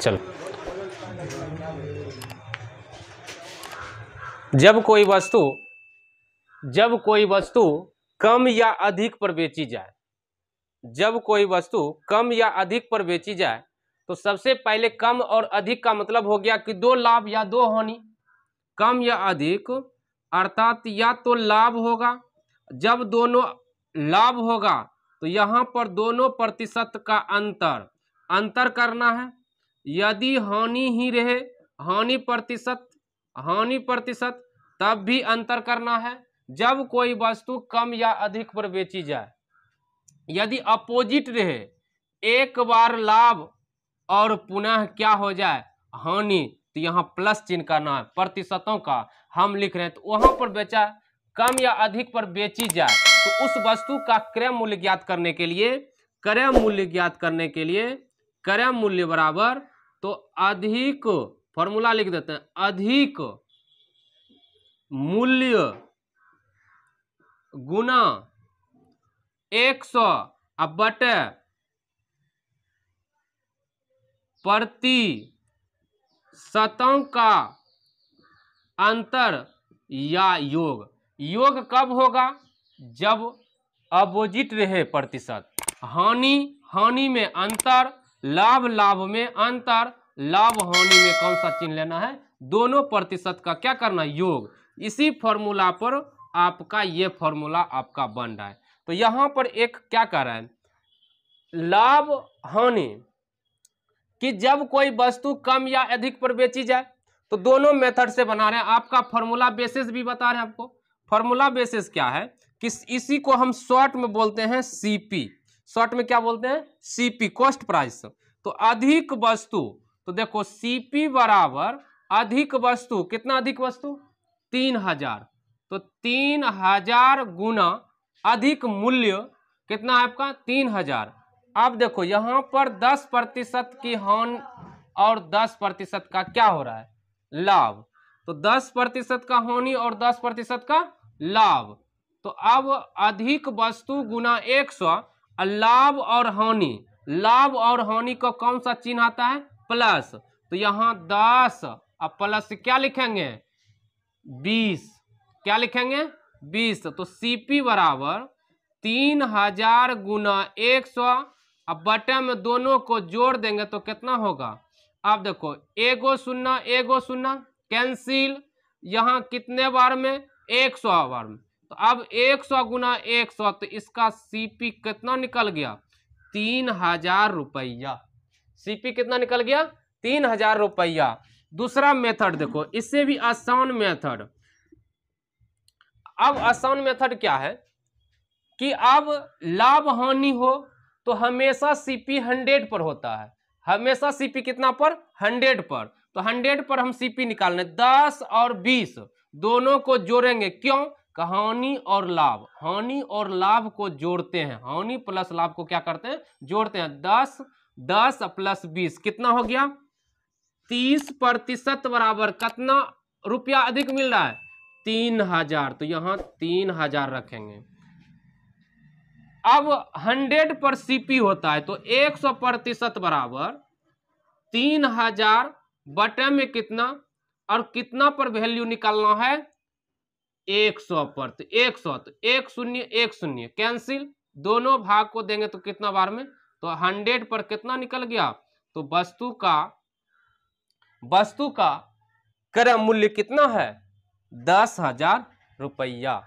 चलो जब कोई वस्तु जब कोई वस्तु कम या अधिक पर बेची जाए जब कोई वस्तु कम या अधिक पर बेची जाए तो सबसे पहले कम और अधिक का मतलब हो गया कि दो लाभ या दो हानि कम या अधिक अर्थात या तो लाभ होगा जब दोनों लाभ होगा तो यहां पर दोनों प्रतिशत का अंतर अंतर करना है यदि हानि ही रहे हानि प्रतिशत हानि प्रतिशत तब भी अंतर करना है जब कोई वस्तु कम या अधिक पर बेची जाए यदि अपोजिट रहे एक बार लाभ और पुनः क्या हो जाए हानि तो यहाँ प्लस चिन्ह का नाम प्रतिशतों का हम लिख रहे हैं तो वहां पर बेचा कम या अधिक पर बेची जाए तो उस वस्तु का क्रय मूल्य ज्ञात करने के लिए क्रय मूल्य ज्ञात करने के लिए क्रय मूल्य बराबर तो अधिक फॉर्मूला लिख देते हैं अधिक मूल्य गुना एक सौ अब बटे प्रति सतों का अंतर या योग योग कब होगा जब अपोजिट रहे प्रतिशत हानि हानि में अंतर लाभ लाभ में अंतर लाभ हानि में कौन सा चिन्ह लेना है दोनों प्रतिशत का क्या करना योग इसी फॉर्मूला पर आपका ये फॉर्मूला आपका बन रहा है तो यहां पर एक क्या कर रहा है लाभ हानि कि जब कोई वस्तु कम या अधिक पर बेची जाए तो दोनों मेथड से बना रहे हैं आपका फॉर्मूला बेसिस भी बता रहे हैं आपको फॉर्मूला बेसिस क्या है कि इसी को हम शॉर्ट में बोलते हैं सीपी शॉर्ट में क्या बोलते हैं सीपी कॉस्ट प्राइस तो अधिक वस्तु तो देखो सीपी बराबर अधिक वस्तु कितना अधिक वस्तु तीन हजार तो तीन हजार गुना अधिक मूल्य कितना है आपका तीन हजार अब देखो यहाँ पर दस प्रतिशत की हान और दस प्रतिशत का क्या हो रहा है लाभ तो दस प्रतिशत का हानि और दस प्रतिशत का लाभ तो अब अधिक वस्तु गुना एक सौ लाभ और हानि लाभ और हानि को कौन सा चिन्ह आता है प्लस तो यहाँ दस और प्लस क्या लिखेंगे बीस क्या लिखेंगे बीस तो सीपी बराबर तीन हजार गुना एक सौ अब बटे में दोनों को जोड़ देंगे तो कितना होगा अब देखो एगो सुनना एगो सुनना कैंसिल यहाँ कितने बार में एक सौ बार में तो अब 100 सौ गुना एक सौ तो इसका सीपी कितना निकल गया तीन हजार रुपया सीपी कितना निकल गया तीन हजार रुपया दूसरा मेथड देखो इससे भी आसान मेथड अब आसान मेथड क्या है कि अब लाभ हानि हो तो हमेशा सीपी हंड्रेड पर होता है हमेशा सीपी कितना पर हंड्रेड पर तो हंड्रेड पर हम सीपी निकालने दस और बीस दोनों को जोड़ेंगे क्यों हानि और लाभ हानि और लाभ को जोड़ते हैं हानि प्लस लाभ को क्या करते हैं जोड़ते हैं दस दस प्लस बीस कितना हो गया तीस प्रतिशत बराबर कितना रुपया अधिक मिल रहा है तीन हजार तो यहां तीन हजार रखेंगे अब हंड्रेड पर सीपी होता है तो एक सौ प्रतिशत बराबर तीन हजार बटे में कितना और कितना पर वैल्यू निकालना है एक सौ पर तो एक सौ तो एक शून्य एक शून्य कैंसिल दोनों भाग को देंगे तो कितना बार में तो हंड्रेड पर कितना निकल गया तो वस्तु का वस्तु का क्रय मूल्य कितना है दस हजार रुपया